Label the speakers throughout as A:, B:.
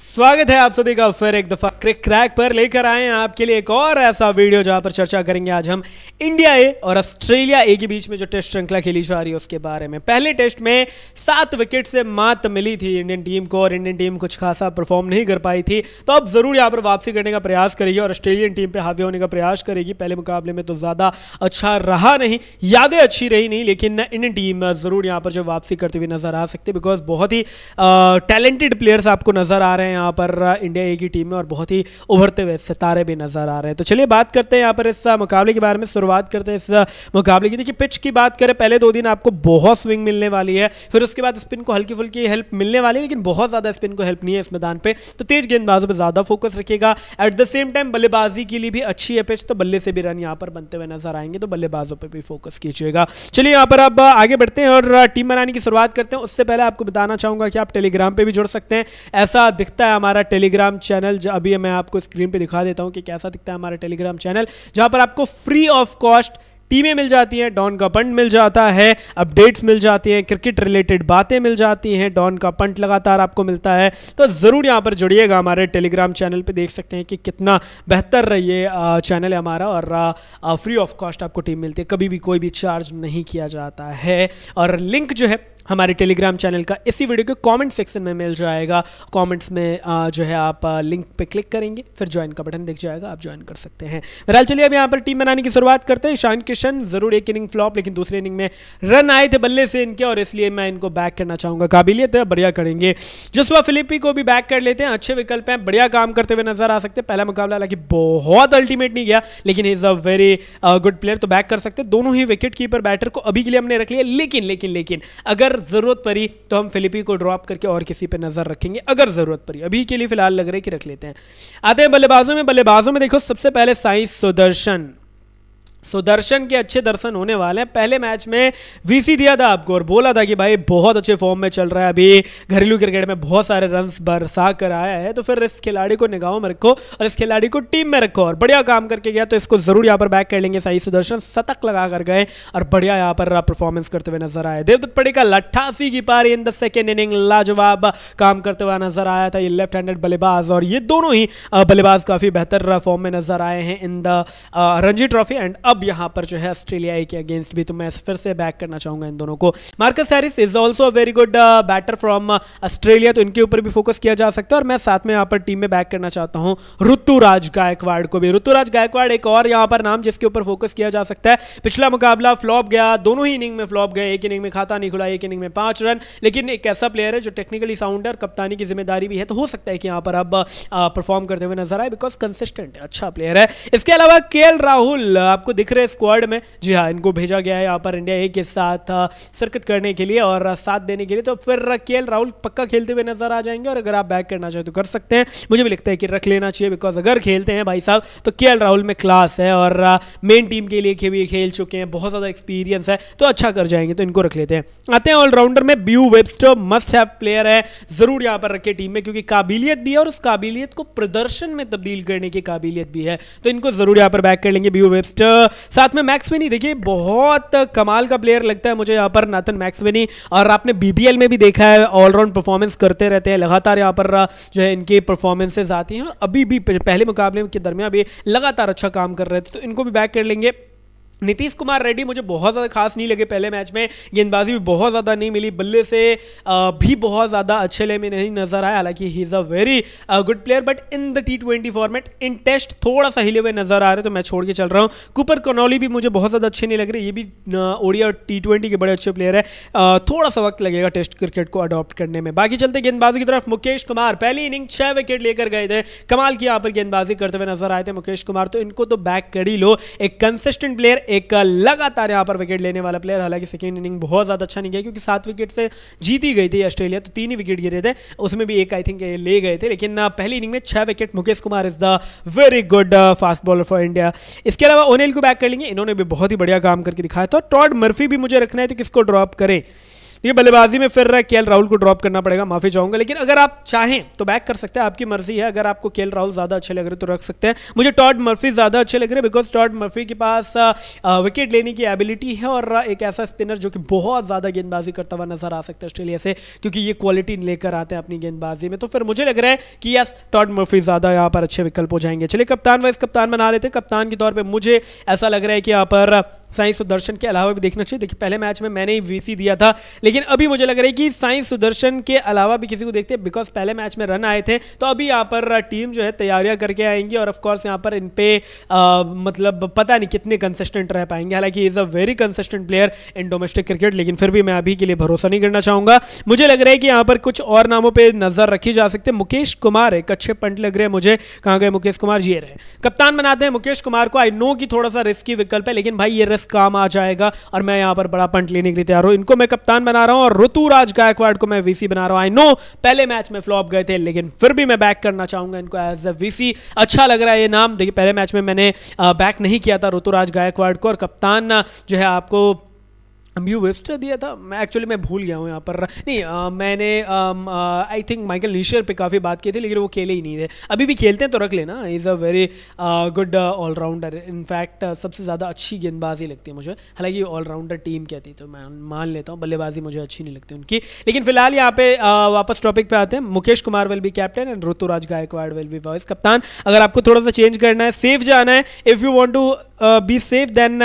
A: स्वागत है आप सभी का फिर एक दफा क्रिक क्रैक पर लेकर आए हैं आपके लिए एक और ऐसा वीडियो जहां पर चर्चा करेंगे आज हम इंडिया ए और ऑस्ट्रेलिया ए के बीच में जो टेस्ट श्रृंखला खेली जा रही है उसके बारे में पहले टेस्ट में सात विकेट से मात मिली थी इंडियन टीम को और इंडियन टीम कुछ खासा परफॉर्म नहीं कर पाई थी तो अब जरूर यहां पर वापसी करने का प्रयास करेगी और ऑस्ट्रेलियन टीम पर हावी होने का प्रयास करेगी पहले मुकाबले में तो ज़्यादा अच्छा रहा नहीं यादें अच्छी रही नहीं लेकिन इंडियन टीम ज़रूर यहां पर जो वापसी करती हुई नजर आ सकती है बिकॉज बहुत ही टैलेंटेड प्लेयर्स आपको नजर आ रहे हैं हैं यहाँ पर इंडिया ए की टीम में और बहुत ही उभरते हुए सितारे भी नजर आ रहे हैं तो चलिए बात करते हैं यहाँ पर इस मुकाबले के बारे में शुरुआत करते हैं इस मुकाबले की देखिए पिच की बात करें पहले दो दिन आपको बहुत स्विंग मिलने वाली है फिर उसके बाद स्पिन को हल्की फुल्की हेल्प मिलने वाली है लेकिन बहुत ज़्यादा स्पिन को हेल्प नहीं है इस मैदान पर तो तेज गेंदबाजों पर ज़्यादा फोकस रखिएगा एट द सेम टाइम बल्लेबाजी के लिए भी अच्छी है पिच तो बल्ले से भी रन यहाँ पर बनते हुए नजर आएंगे तो बल्लेबाजों पर भी फोकस कीजिएगा चलिए यहाँ पर अब आगे बढ़ते हैं और टीम बनाने की शुरुआत करते हैं उससे पहले आपको बताना चाहूंगा कि आप टेलीग्राम पर भी जुड़ सकते हैं ऐसा दिख दिखता है हमारा टेलीग्राम चैनल अभी मैं आपको स्क्रीन पे दिखा देता हूँ कि कैसा दिखता है हमारा टेलीग्राम चैनल जहाँ पर आपको फ्री ऑफ कॉस्ट टीमें मिल जाती हैं डॉन का पंट मिल जाता है अपडेट्स मिल जाती हैं क्रिकेट रिलेटेड बातें मिल जाती हैं डॉन का पंट लगातार आपको मिलता है तो ज़रूर यहाँ पर जुड़िएगा हमारे टेलीग्राम चैनल पे देख सकते हैं कि कितना बेहतर ये चैनल है हमारा और फ्री ऑफ कॉस्ट आपको टीम मिलती है कभी भी कोई भी चार्ज नहीं किया जाता है और लिंक जो है हमारे टेलीग्राम चैनल का इसी वीडियो के कमेंट सेक्शन में मिल जाएगा कमेंट्स में आ, जो है आप लिंक पे क्लिक करेंगे फिर ज्वाइन का बटन दिख जाएगा आप ज्वाइन कर सकते हैं बहरहाल चलिए अब यहाँ पर टीम बनाने की शुरुआत करते हैं शान किशन जरूर एक इनिंग फ्लॉप लेकिन दूसरे इनिंग में रन आए थे बल्ले से इनके और इसलिए मैं इनको बैक करना चाहूँगा काबिलियत है बढ़िया करेंगे जसवा फिलिपी को भी बैक कर लेते हैं अच्छे विकल्प हैं बढ़िया काम करते हुए नजर आ सकते हैं पहला मुकाबला हालांकि बहुत अल्टीमेट नहीं गया लेकिन is a very good player तो बैक कर सकते दोनों ही विकेट कीपर बैटर को अभी के लिए हमने रख लिया लेकिन लेकिन लेकिन अगर अगर ज़रूरत पड़ी तो हम फिलिपी को ड्रॉप करके और किसी पर नज़र रखेंगे अगर ज़रूरत पड़ी अभी के लिए फ़िलहाल लग रहा है कि रख लेते हैं आते हैं बल्लेबाजों में बल्लेबाजों में देखो सबसे पहले साइंस सुदर्शन सुदर्शन के अच्छे दर्शन होने वाले हैं पहले मैच में वीसी दिया था आपको और बोला था कि भाई बहुत अच्छे फॉर्म में चल रहा है अभी घरेलू क्रिकेट में बहुत सारे रन बरसा कर आया है तो फिर इस खिलाड़ी को निगाहों में रखो और इस खिलाड़ी को टीम में रखो और बढ़िया काम करके गया तो इसको जरूर यहाँ पर बैक कर लेंगे साई सुदर्शन शतक लगा कर गए और बढ़िया यहाँ पर परफॉर्मेंस करते हुए नजर आए देवदत्त का लट्ठासी की पारी इन द सेकेंड इनिंग लाजवाब काम करते हुए नजर आया था ये लेफ्ट हैंडेड बल्लेबाज और ये दोनों ही बल्लेबाज काफी बेहतर फॉर्म में नजर आए हैं in the Ranji trophy and अब यहां पर जो है ऑस्ट्रेलिया के अगेंस्ट भी तो मैं फिर से बैक करना चाहूंगा इन दोनों को Marcus Harris is also a very good batter from Australia तो इनके ऊपर भी फोकस किया जा सकता है और मैं साथ में यहां पर टीम में बैक करना चाहता हूं ऋतुराज गायकवाड़ को भी ऋतुराज गायकवाड़ एक और यहां पर नाम जिसके ऊपर फोकस किया जा सकता है पिछला मुकाबला फ्लॉप गया दोनों ही इनिंग में फ्लॉप गए एक इनिंग में खाता नहीं खुला एक इनिंग में पांच रन लेकिन एक ऐसा प्लेयर है जो टेक्निकली साउंड है और कप्तानी की जिम्मेदारी भी है तो हो सकता है कि यहां पर अब परफॉर्म uh, करते हुए नजर आए बिकॉज कंसिस्टेंट अच्छा प्लेयर है इसके अलावा के राहुल आपको दिख रहे हैं स्क्वाड में जी हाँ इनको भेजा गया है यहाँ पर इंडिया ए के साथ शिरकत करने के लिए और साथ देने के लिए तो फिर के राहुल पक्का खेलते हुए नजर आ जाएंगे और अगर आप बैक करना चाहें तो कर सकते हैं मुझे भी लगता है कि रख लेना चाहिए बिकॉज अगर खेलते हैं भाई साहब तो के राहुल में क्लास है और मेन टीम के लिए के भी खेल चुके हैं बहुत ज़्यादा एक्सपीरियंस है तो अच्छा कर जाएंगे तो इनको रख लेते हैं आते हैं ऑलराउंडर में Beau Webster must have player है ज़रूर यहाँ पर रखे टीम में क्योंकि काबिलियत भी है और उस काबिलियत को प्रदर्शन में तब्दील करने की काबिलियत भी है तो इनको ज़रूर यहाँ पर बैक कर लेंगे ब्यू वेबस्टर साथ में मैक्सवेनी देखिए बहुत कमाल का प्लेयर लगता है मुझे यहाँ पर नाथन मैक्सवेनी और आपने बीबीएल में भी देखा है ऑलराउंड परफॉर्मेंस करते रहते हैं लगातार यहाँ पर जो है इनकी परफॉर्मेंसेज आती हैं और अभी भी पहले मुकाबले के दरमियान भी लगातार अच्छा काम कर रहे थे तो इनको भी बैक कर लेंगे नीतीश कुमार रेड्डी मुझे बहुत ज़्यादा खास नहीं लगे पहले मैच में गेंदबाजी भी बहुत ज़्यादा नहीं मिली बल्ले से भी बहुत ज़्यादा अच्छे ले में नहीं नजर आया हालांकि he is a very good player but in the T twenty format in test थोड़ा सा हिले हुए नजर आ रहे तो मैं छोड़ के चल रहा हूँ कुपर कनौली भी मुझे बहुत ज़्यादा अच्छे नहीं लग रहे ये भी ओडिया और टी के बड़े अच्छे प्लेयर है थोड़ा सा वक्त लगेगा टेस्ट क्रिकेट को अडॉप्ट करने में बाकी चलते गेंदबाजी की तरफ मुकेश कुमार पहली इनिंग छः विकेट लेकर गए थे कमाल की यहाँ पर गेंदबाजी करते हुए नजर आए थे मुकेश कुमार तो इनको तो बैक कर ही लो एक कंसिस्टेंट प्लेयर एक लगातार यहाँ पर विकेट लेने वाला प्लेयर हालांकि सेकेंड इनिंग बहुत ज़्यादा अच्छा नहीं गया क्योंकि सात विकेट से जीती गई थी ऑस्ट्रेलिया तो तीन ही विकेट गिरे थे उसमें भी एक आई थिंक ले गए थे लेकिन पहली इनिंग में छः wicket Mukesh Kumar is the very good fast bowler for India इसके अलावा ओनेल को बैक कर लेंगे इन्होंने भी बहुत ही बढ़िया काम करके दिखाया था टॉड मर्फी भी मुझे रखना है तो किसको ड्रॉप करें ये बल्लेबाजी में फिर रहा है के राहुल को ड्रॉप करना पड़ेगा माफी चाहूंगा लेकिन अगर आप चाहें तो बैक कर सकते हैं आपकी मर्जी है अगर आपको के राहुल ज्यादा अच्छे लग रहे तो रख सकते हैं मुझे टॉड मर्फी ज्यादा अच्छे लग रहे हैं बिकॉज टॉड मर्फी के पास विकेट लेने की एबिलिटी है और एक ऐसा स्पिनर जो कि बहुत ज्यादा गेंदबाजी करता हुआ नजर आ सकता है ऑस्ट्रेलिया से क्योंकि ये क्वालिटी लेकर आते हैं अपनी गेंदबाजी में तो फिर मुझे लग रहा है कि यस टॉड मर्फी ज्यादा यहाँ पर अच्छे विकल्प हो जाएंगे चलिए कप्तान वाइज कप्तान बना लेते हैं कप्तान के तौर पर मुझे ऐसा लग रहा है कि यहाँ पर साइंस सुदर्शन के अलावा भी देखना चाहिए देखिए पहले मैच में मैंने ही वीसी दिया था लेकिन अभी मुझे लग रहा है कि साइंस सुदर्शन के अलावा भी किसी को देखते हैं बिकॉज पहले मैच में रन आए थे तो अभी यहाँ पर टीम जो है तैयारियां करके आएंगी और ऑफकोर्स यहाँ पर इन पे आ, मतलब पता नहीं कितने कंसिस्टेंट रह पाएंगे हालांकि is a very consistent player in domestic cricket लेकिन फिर भी मैं अभी के लिए भरोसा नहीं करना चाहूंगा मुझे लग रहा है कि यहाँ पर कुछ और नामों पर नज़र रखी जा सकती है मुकेश कुमार एक अच्छे पंट लग रहे हैं मुझे कहाँ गए मुकेश कुमार ये रहे कप्तान बनाते हैं मुकेश कुमार को आई नो कि थोड़ा सा रिस्की विकल्प है लेकिन भाई ये एस काम आ जाएगा और मैं यहां पर बड़ा पंट लेने के लिए तैयार हूं इनको मैं कप्तान बना रहा हूं और ऋतु राज गायकवाड़ को मैं वीसी बना रहा हूं आई नो पहले मैच में फ्लॉप गए थे लेकिन फिर भी मैं बैक करना चाहूंगा इनको एज अ वीसी अच्छा लग रहा है ये नाम देखिए पहले मैच में मैंने बैक नहीं किया था ऋतुराज गायकवाड़ को और कप्तान जो है आपको ह्यू वेबस्टर दिया था मैं एक्चुअली मैं भूल गया हूँ यहाँ पर नहीं आ, मैंने आई थिंक माइकल नीशर पे काफ़ी बात की थी लेकिन वो खेले ही नहीं थे अभी भी खेलते हैं तो रख लेना is a very good allrounder in fact सबसे ज़्यादा अच्छी गेंदबाजी लगती है मुझे हालांकि ऑलराउंडर टीम कहती तो मैं मान लेता हूँ बल्लेबाजी मुझे अच्छी नहीं लगती उनकी लेकिन फिलहाल यहाँ पे आ, वापस टॉपिक पे आते हैं Mukesh Kumar will be captain and Ruturaj Gaikwad will be vice कप्तान अगर आपको थोड़ा सा चेंज करना है सेफ जाना है if you want to be safe then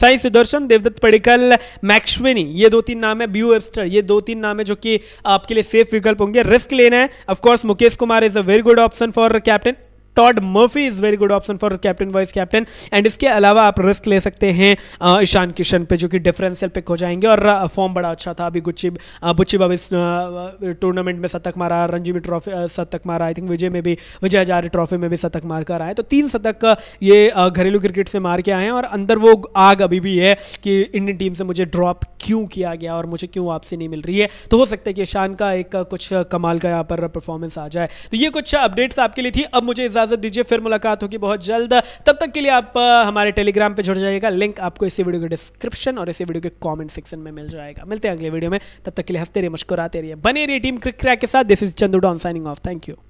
A: Sai Sudharsan Devdutt Padikkal McSweeney ये दो तीन नाम है ब्यू वेबस्टर ये दो तीन नाम है जो कि आपके लिए सेफ विकल्प होंगे रिस्क लेना है of course Mukesh Kumar is a very good option for captain Todd Murphy is very good option for captain vice captain and इसके अलावा आप रिस्क ले सकते हैं ईशान किशन पे जो कि डिफरेंशियल पिक हो जाएंगे और फॉर्म बड़ा अच्छा था अभी गुच्ची बुच्ची बाब इस टूर्नामेंट में शतक मारा रणजी में ट्रॉफी शतक मारा आई थिंक विजय में भी विजय हजारी ट्रॉफी में भी शतक मार कर आए तो तीन शतक ये घरेलू क्रिकेट से मार के आए हैं और अंदर वो आग अभी भी है कि इंडियन टीम से मुझे ड्रॉप क्यों किया गया और मुझे क्यों वापसी नहीं मिल रही है तो हो सकता है कि ईशान का एक कुछ कमाल का यहाँ पर परफॉर्मेंस आ जाए तो ये कुछ अपडेट्स आपके लिए थी अब मुझे इजाजत इजाजत दीजिए फिर मुलाकात होगी बहुत जल्द तब तक के लिए आप हमारे टेलीग्राम पर जुड़ जाइएगा लिंक आपको इसी वीडियो के डिस्क्रिप्शन और इसी वीडियो के कॉमेंट सेक्शन में मिल जाएगा मिलते हैं अगले वीडियो में तब तक के लिए हंसते रहिए मुस्कुराते रहिए बने रहिए टीम क्रिक के साथ this is Chandu don signing off thank you